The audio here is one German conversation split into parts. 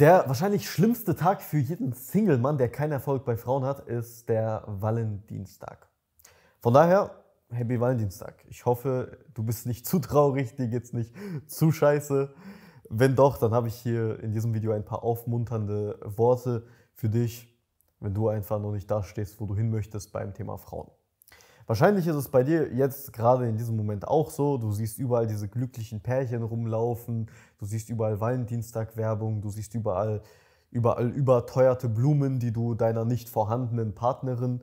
Der wahrscheinlich schlimmste Tag für jeden Single-Mann, der keinen Erfolg bei Frauen hat, ist der Valentinstag. Von daher, Happy Valentinstag. Ich hoffe, du bist nicht zu traurig, dir geht's nicht zu scheiße. Wenn doch, dann habe ich hier in diesem Video ein paar aufmunternde Worte für dich, wenn du einfach noch nicht da stehst, wo du hin möchtest beim Thema Frauen. Wahrscheinlich ist es bei dir jetzt gerade in diesem Moment auch so. Du siehst überall diese glücklichen Pärchen rumlaufen, du siehst überall Valentinstag-Werbung, du siehst überall, überall überteuerte Blumen, die du deiner nicht vorhandenen Partnerin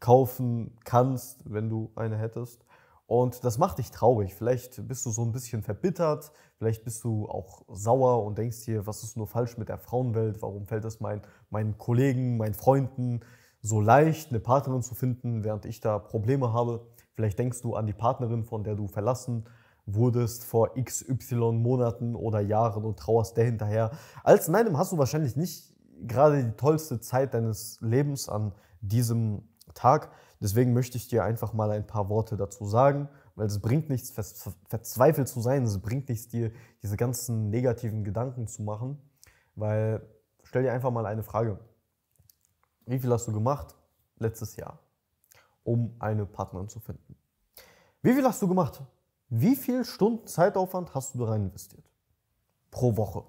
kaufen kannst, wenn du eine hättest. Und das macht dich traurig. Vielleicht bist du so ein bisschen verbittert, vielleicht bist du auch sauer und denkst dir, was ist nur falsch mit der Frauenwelt? Warum fällt das meinen, meinen Kollegen, meinen Freunden, so leicht, eine Partnerin zu finden, während ich da Probleme habe. Vielleicht denkst du an die Partnerin, von der du verlassen wurdest vor xy Monaten oder Jahren und trauerst der hinterher. Als Neinem hast du wahrscheinlich nicht gerade die tollste Zeit deines Lebens an diesem Tag. Deswegen möchte ich dir einfach mal ein paar Worte dazu sagen, weil es bringt nichts, verzweifelt zu sein, es bringt nichts, dir diese ganzen negativen Gedanken zu machen, weil stell dir einfach mal eine Frage wie viel hast du gemacht letztes Jahr, um eine Partnerin zu finden? Wie viel hast du gemacht? Wie viel Stunden Zeitaufwand hast du da rein investiert? Pro Woche.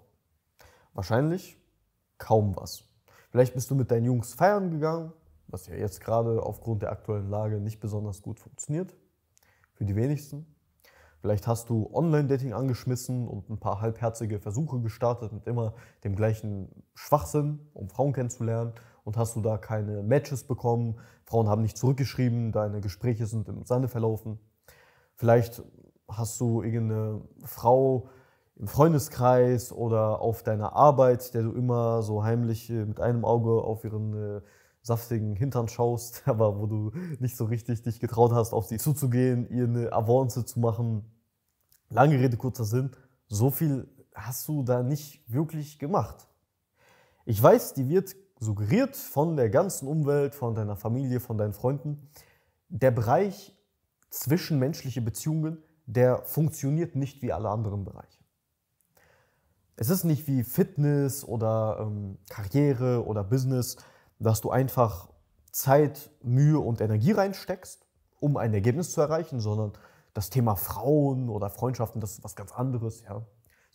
Wahrscheinlich kaum was. Vielleicht bist du mit deinen Jungs feiern gegangen, was ja jetzt gerade aufgrund der aktuellen Lage nicht besonders gut funktioniert. Für die wenigsten. Vielleicht hast du Online-Dating angeschmissen und ein paar halbherzige Versuche gestartet mit immer dem gleichen Schwachsinn, um Frauen kennenzulernen und hast du da keine Matches bekommen. Frauen haben nicht zurückgeschrieben, deine Gespräche sind im Sande verlaufen. Vielleicht hast du irgendeine Frau im Freundeskreis oder auf deiner Arbeit, der du immer so heimlich äh, mit einem Auge auf ihren äh, saftigen Hintern schaust, aber wo du nicht so richtig dich getraut hast, auf sie zuzugehen, ihr eine Avance zu machen. Lange Rede, kurzer Sinn. So viel hast du da nicht wirklich gemacht. Ich weiß, die wird suggeriert von der ganzen Umwelt, von deiner Familie, von deinen Freunden. Der Bereich zwischenmenschliche Beziehungen, der funktioniert nicht wie alle anderen Bereiche. Es ist nicht wie Fitness oder ähm, Karriere oder Business, dass du einfach Zeit, Mühe und Energie reinsteckst, um ein Ergebnis zu erreichen, sondern das Thema Frauen oder Freundschaften, das ist was ganz anderes. Ja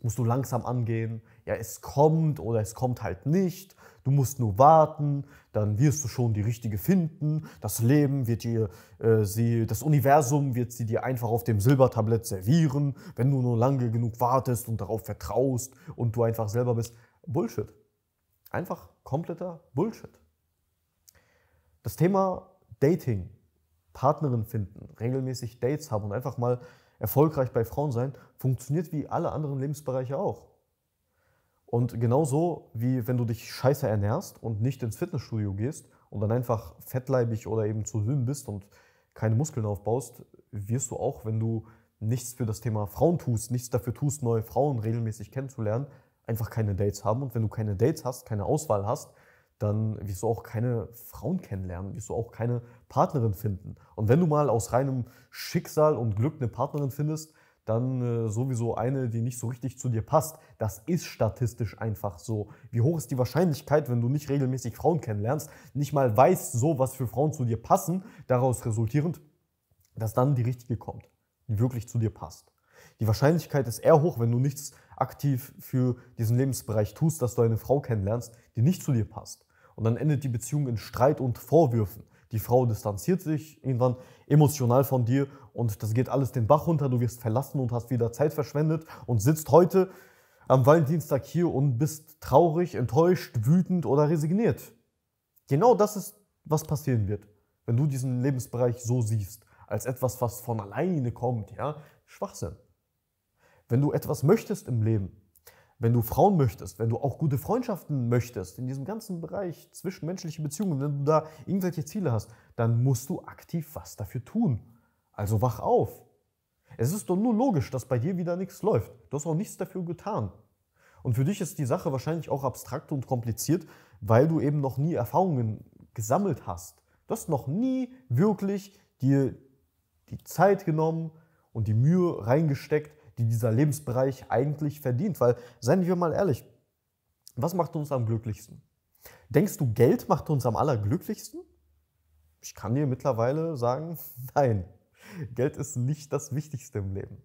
musst du langsam angehen. Ja, es kommt oder es kommt halt nicht. Du musst nur warten, dann wirst du schon die richtige finden. Das Leben wird dir, äh, sie, das Universum wird sie dir einfach auf dem Silbertablett servieren, wenn du nur lange genug wartest und darauf vertraust und du einfach selber bist. Bullshit. Einfach kompletter Bullshit. Das Thema Dating, Partnerin finden, regelmäßig Dates haben und einfach mal erfolgreich bei Frauen sein funktioniert wie alle anderen Lebensbereiche auch. Und genauso wie wenn du dich scheiße ernährst und nicht ins Fitnessstudio gehst und dann einfach fettleibig oder eben zu dünn bist und keine Muskeln aufbaust, wirst du auch, wenn du nichts für das Thema Frauen tust, nichts dafür tust, neue Frauen regelmäßig kennenzulernen, einfach keine Dates haben. Und wenn du keine Dates hast, keine Auswahl hast, dann wirst du auch keine Frauen kennenlernen, wirst du auch keine Partnerin finden. Und wenn du mal aus reinem Schicksal und Glück eine Partnerin findest, dann äh, sowieso eine, die nicht so richtig zu dir passt. Das ist statistisch einfach so. Wie hoch ist die Wahrscheinlichkeit, wenn du nicht regelmäßig Frauen kennenlernst, nicht mal weißt so, was für Frauen zu dir passen, daraus resultierend, dass dann die richtige kommt, die wirklich zu dir passt. Die Wahrscheinlichkeit ist eher hoch, wenn du nichts aktiv für diesen Lebensbereich tust, dass du eine Frau kennenlernst, die nicht zu dir passt. Und dann endet die Beziehung in Streit und Vorwürfen. Die Frau distanziert sich irgendwann emotional von dir und das geht alles den Bach runter. Du wirst verlassen und hast wieder Zeit verschwendet und sitzt heute am Valentinstag hier und bist traurig, enttäuscht, wütend oder resigniert. Genau das ist, was passieren wird, wenn du diesen Lebensbereich so siehst, als etwas, was von alleine kommt, ja? Schwachsinn. Wenn du etwas möchtest im Leben, wenn du Frauen möchtest, wenn du auch gute Freundschaften möchtest, in diesem ganzen Bereich zwischenmenschliche Beziehungen, wenn du da irgendwelche Ziele hast, dann musst du aktiv was dafür tun. Also wach auf. Es ist doch nur logisch, dass bei dir wieder nichts läuft. Du hast auch nichts dafür getan. Und für dich ist die Sache wahrscheinlich auch abstrakt und kompliziert, weil du eben noch nie Erfahrungen gesammelt hast. Du hast noch nie wirklich dir die Zeit genommen und die Mühe reingesteckt, die dieser Lebensbereich eigentlich verdient. Weil, seien wir mal ehrlich, was macht uns am glücklichsten? Denkst du, Geld macht uns am allerglücklichsten? Ich kann dir mittlerweile sagen, nein, Geld ist nicht das Wichtigste im Leben.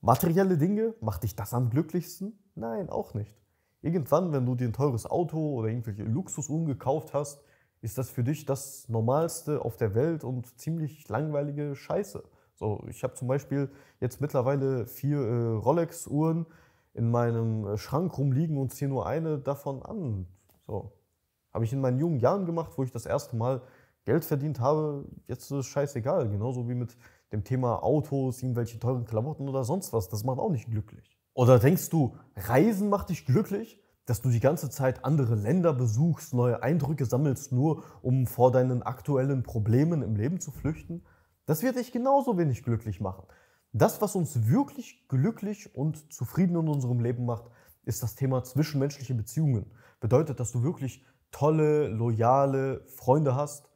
Materielle Dinge, macht dich das am glücklichsten? Nein, auch nicht. Irgendwann, wenn du dir ein teures Auto oder irgendwelche Luxusuhren gekauft hast, ist das für dich das Normalste auf der Welt und ziemlich langweilige Scheiße. So, ich habe zum Beispiel jetzt mittlerweile vier äh, Rolex-Uhren in meinem äh, Schrank rumliegen und ziehe nur eine davon an. So. Habe ich in meinen jungen Jahren gemacht, wo ich das erste Mal Geld verdient habe. Jetzt ist es scheißegal. Genauso wie mit dem Thema Autos, irgendwelche teuren Klamotten oder sonst was. Das macht auch nicht glücklich. Oder denkst du, Reisen macht dich glücklich? Dass du die ganze Zeit andere Länder besuchst, neue Eindrücke sammelst, nur um vor deinen aktuellen Problemen im Leben zu flüchten? Das wird dich genauso wenig glücklich machen. Das, was uns wirklich glücklich und zufrieden in unserem Leben macht, ist das Thema zwischenmenschliche Beziehungen. Bedeutet, dass du wirklich tolle, loyale Freunde hast,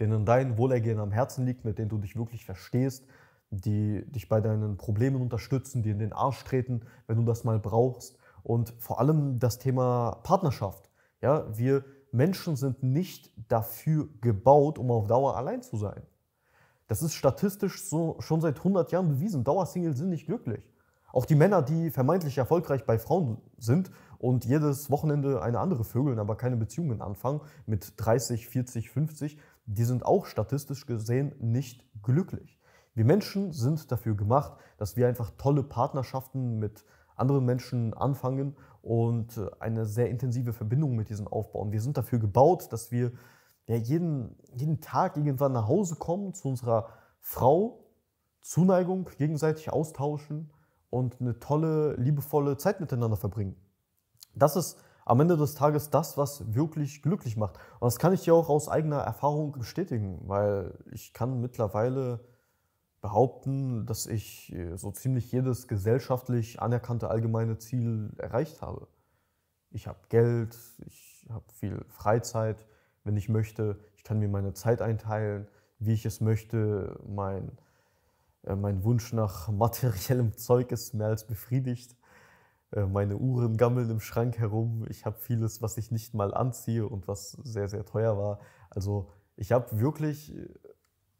denen dein Wohlergehen am Herzen liegt, mit denen du dich wirklich verstehst, die dich bei deinen Problemen unterstützen, die in den Arsch treten, wenn du das mal brauchst. Und vor allem das Thema Partnerschaft. Ja, wir Menschen sind nicht dafür gebaut, um auf Dauer allein zu sein. Das ist statistisch so schon seit 100 Jahren bewiesen. Dauersingles sind nicht glücklich. Auch die Männer, die vermeintlich erfolgreich bei Frauen sind und jedes Wochenende eine andere vögeln, aber keine Beziehungen anfangen mit 30, 40, 50, die sind auch statistisch gesehen nicht glücklich. Wir Menschen sind dafür gemacht, dass wir einfach tolle Partnerschaften mit anderen Menschen anfangen und äh, eine sehr intensive Verbindung mit diesen aufbauen. Wir sind dafür gebaut, dass wir der jeden, jeden Tag irgendwann nach Hause kommen, zu unserer Frau, Zuneigung gegenseitig austauschen und eine tolle, liebevolle Zeit miteinander verbringen. Das ist am Ende des Tages das, was wirklich glücklich macht. Und das kann ich dir auch aus eigener Erfahrung bestätigen, weil ich kann mittlerweile behaupten, dass ich äh, so ziemlich jedes gesellschaftlich anerkannte allgemeine Ziel erreicht habe. Ich habe Geld, ich habe viel Freizeit, wenn ich möchte. Ich kann mir meine Zeit einteilen, wie ich es möchte. Mein, äh, mein Wunsch nach materiellem Zeug ist mehr als befriedigt. Äh, meine Uhren gammeln im Schrank herum. Ich habe vieles, was ich nicht mal anziehe und was sehr, sehr teuer war. Also ich habe wirklich äh,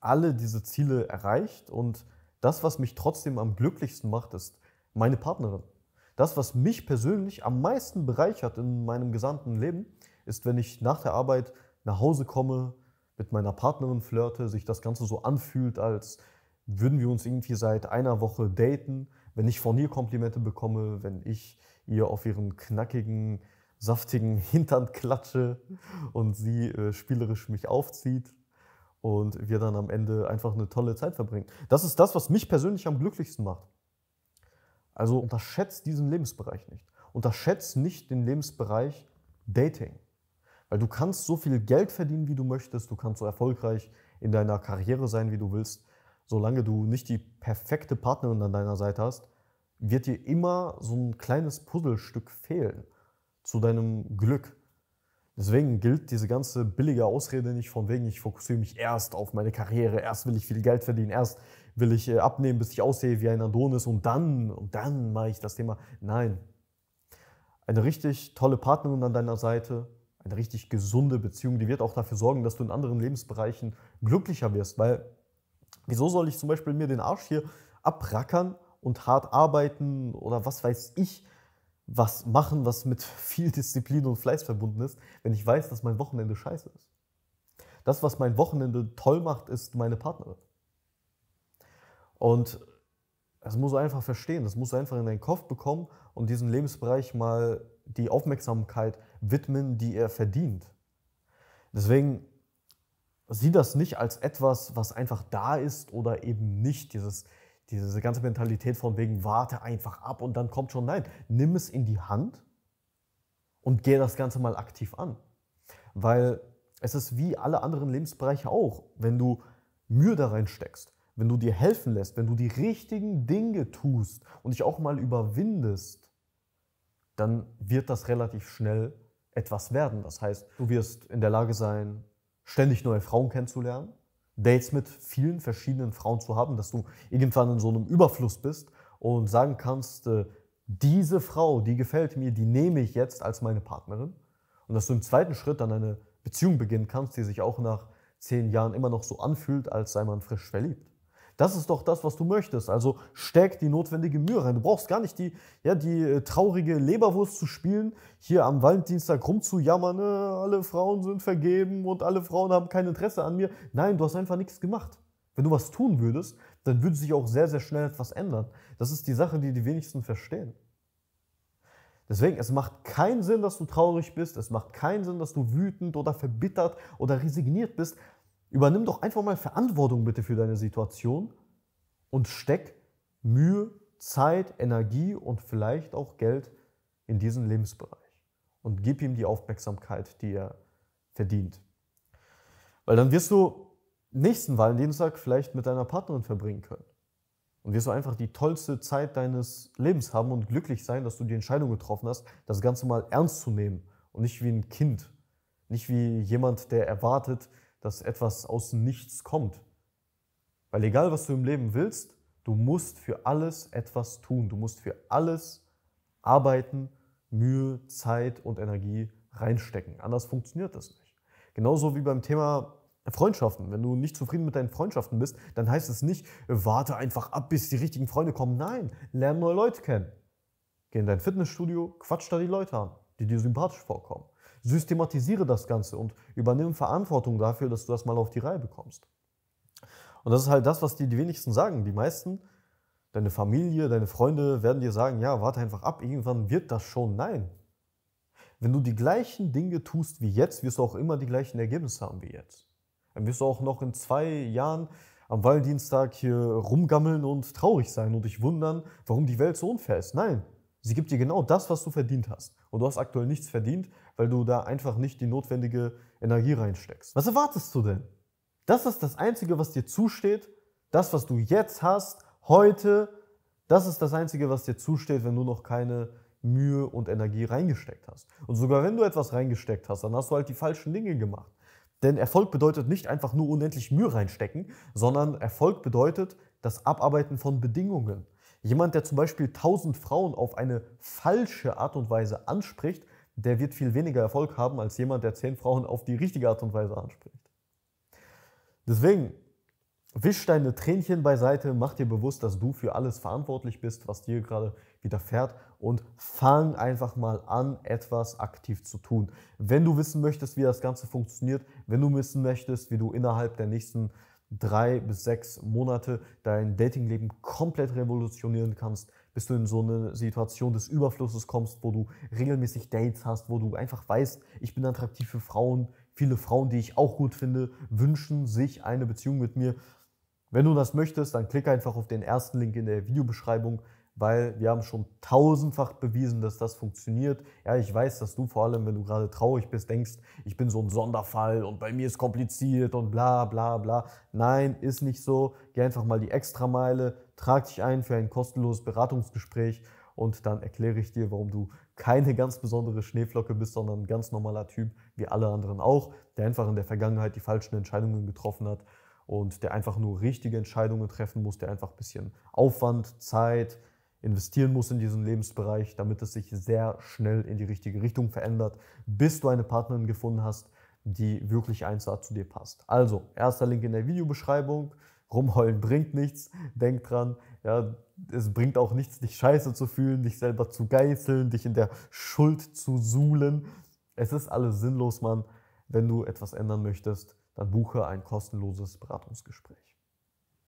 alle diese Ziele erreicht und das, was mich trotzdem am glücklichsten macht, ist meine Partnerin. Das, was mich persönlich am meisten bereichert in meinem gesamten Leben, ist, wenn ich nach der Arbeit nach Hause komme, mit meiner Partnerin flirte, sich das Ganze so anfühlt, als würden wir uns irgendwie seit einer Woche daten, wenn ich von ihr Komplimente bekomme, wenn ich ihr auf ihren knackigen, saftigen Hintern klatsche und sie äh, spielerisch mich aufzieht und wir dann am Ende einfach eine tolle Zeit verbringen. Das ist das, was mich persönlich am glücklichsten macht. Also unterschätzt diesen Lebensbereich nicht. Unterschätzt nicht den Lebensbereich Dating. Weil du kannst so viel Geld verdienen, wie du möchtest, du kannst so erfolgreich in deiner Karriere sein, wie du willst. Solange du nicht die perfekte Partnerin an deiner Seite hast, wird dir immer so ein kleines Puzzlestück fehlen zu deinem Glück. Deswegen gilt diese ganze billige Ausrede nicht von wegen, ich fokussiere mich erst auf meine Karriere, erst will ich viel Geld verdienen, erst will ich äh, abnehmen, bis ich aussehe wie ein Adonis und dann, und dann mache ich das Thema. Nein. Eine richtig tolle Partnerin an deiner Seite eine richtig gesunde Beziehung, die wird auch dafür sorgen, dass du in anderen Lebensbereichen glücklicher wirst. Weil, wieso soll ich zum Beispiel mir den Arsch hier abrackern und hart arbeiten oder was weiß ich, was machen, was mit viel Disziplin und Fleiß verbunden ist, wenn ich weiß, dass mein Wochenende scheiße ist? Das, was mein Wochenende toll macht, ist meine Partnerin. Und das musst du einfach verstehen, das musst du einfach in deinen Kopf bekommen und diesen Lebensbereich mal die Aufmerksamkeit widmen, die er verdient. Deswegen sieh das nicht als etwas, was einfach da ist oder eben nicht. Dieses, diese ganze Mentalität von wegen, warte einfach ab und dann kommt schon. Nein, nimm es in die Hand und geh das Ganze mal aktiv an. Weil es ist wie alle anderen Lebensbereiche auch. Wenn du Mühe da reinsteckst, wenn du dir helfen lässt, wenn du die richtigen Dinge tust und dich auch mal überwindest, dann wird das relativ schnell etwas werden. Das heißt, du wirst in der Lage sein, ständig neue Frauen kennenzulernen, Dates mit vielen verschiedenen Frauen zu haben, dass du irgendwann in so einem Überfluss bist und sagen kannst, äh, diese Frau, die gefällt mir, die nehme ich jetzt als meine Partnerin. Und dass du im zweiten Schritt dann eine Beziehung beginnen kannst, die sich auch nach zehn Jahren immer noch so anfühlt, als sei man frisch verliebt. Das ist doch das, was du möchtest. Also steck die notwendige Mühe rein. Du brauchst gar nicht die, ja, die äh, traurige Leberwurst zu spielen, hier am Valentinstag rumzujammern, äh, alle Frauen sind vergeben und alle Frauen haben kein Interesse an mir. Nein, du hast einfach nichts gemacht. Wenn du was tun würdest, dann würde sich auch sehr, sehr schnell etwas ändern. Das ist die Sache, die die wenigsten verstehen. Deswegen, es macht keinen Sinn, dass du traurig bist, es macht keinen Sinn, dass du wütend oder verbittert oder resigniert bist, Übernimm doch einfach mal Verantwortung bitte für deine Situation und steck Mühe, Zeit, Energie und vielleicht auch Geld in diesen Lebensbereich. Und gib ihm die Aufmerksamkeit, die er verdient. Weil dann wirst du nächsten Valentinstag vielleicht mit deiner Partnerin verbringen können. Und wirst du einfach die tollste Zeit deines Lebens haben und glücklich sein, dass du die Entscheidung getroffen hast, das Ganze mal ernst zu nehmen und nicht wie ein Kind, nicht wie jemand, der erwartet, dass etwas aus nichts kommt. Weil egal, was du im Leben willst, du musst für alles etwas tun. Du musst für alles arbeiten, Mühe, Zeit und Energie reinstecken. Anders funktioniert das nicht. Genauso wie beim Thema Freundschaften. Wenn du nicht zufrieden mit deinen Freundschaften bist, dann heißt es nicht, warte einfach ab, bis die richtigen Freunde kommen. Nein, lerne neue Leute kennen. Geh in dein Fitnessstudio, quatsch da die Leute an, die dir sympathisch vorkommen systematisiere das Ganze und übernimm Verantwortung dafür, dass du das mal auf die Reihe bekommst. Und das ist halt das, was dir die wenigsten sagen. Die meisten, deine Familie, deine Freunde werden dir sagen, ja, warte einfach ab, irgendwann wird das schon. Nein. Wenn du die gleichen Dinge tust wie jetzt, wirst du auch immer die gleichen Ergebnisse haben wie jetzt. Dann wirst du auch noch in zwei Jahren am Valentinstag hier rumgammeln und traurig sein und dich wundern, warum die Welt so unfair ist. Nein, sie gibt dir genau das, was du verdient hast. Und du hast aktuell nichts verdient, weil du da einfach nicht die notwendige Energie reinsteckst. Was erwartest du denn? Das ist das Einzige, was dir zusteht. Das, was du jetzt hast, heute, das ist das Einzige, was dir zusteht, wenn du noch keine Mühe und Energie reingesteckt hast. Und sogar wenn du etwas reingesteckt hast, dann hast du halt die falschen Dinge gemacht. Denn Erfolg bedeutet nicht einfach nur unendlich Mühe reinstecken, sondern Erfolg bedeutet das Abarbeiten von Bedingungen. Jemand, der zum Beispiel tausend Frauen auf eine falsche Art und Weise anspricht, der wird viel weniger Erfolg haben als jemand, der zehn Frauen auf die richtige Art und Weise anspricht. Deswegen, wisch deine Tränchen beiseite, mach dir bewusst, dass du für alles verantwortlich bist, was dir gerade widerfährt und fang einfach mal an, etwas aktiv zu tun. Wenn du wissen möchtest, wie das Ganze funktioniert, wenn du wissen möchtest, wie du innerhalb der nächsten drei bis sechs Monate dein Datingleben komplett revolutionieren kannst, bis du in so eine Situation des Überflusses kommst, wo du regelmäßig Dates hast, wo du einfach weißt, ich bin attraktiv für Frauen, viele Frauen, die ich auch gut finde, wünschen sich eine Beziehung mit mir. Wenn du das möchtest, dann klick einfach auf den ersten Link in der Videobeschreibung weil wir haben schon tausendfach bewiesen, dass das funktioniert. Ja, ich weiß, dass du vor allem, wenn du gerade traurig bist, denkst, ich bin so ein Sonderfall und bei mir ist kompliziert und bla bla bla. Nein, ist nicht so. Geh einfach mal die Extrameile, trag dich ein für ein kostenloses Beratungsgespräch und dann erkläre ich dir, warum du keine ganz besondere Schneeflocke bist, sondern ein ganz normaler Typ, wie alle anderen auch, der einfach in der Vergangenheit die falschen Entscheidungen getroffen hat und der einfach nur richtige Entscheidungen treffen muss, der einfach ein bisschen Aufwand, Zeit, investieren muss in diesen Lebensbereich, damit es sich sehr schnell in die richtige Richtung verändert, bis du eine Partnerin gefunden hast, die wirklich eins zu dir passt. Also, erster Link in der Videobeschreibung. Rumheulen bringt nichts. Denk dran, ja, es bringt auch nichts, dich scheiße zu fühlen, dich selber zu geißeln, dich in der Schuld zu suhlen. Es ist alles sinnlos, Mann. Wenn du etwas ändern möchtest, dann buche ein kostenloses Beratungsgespräch.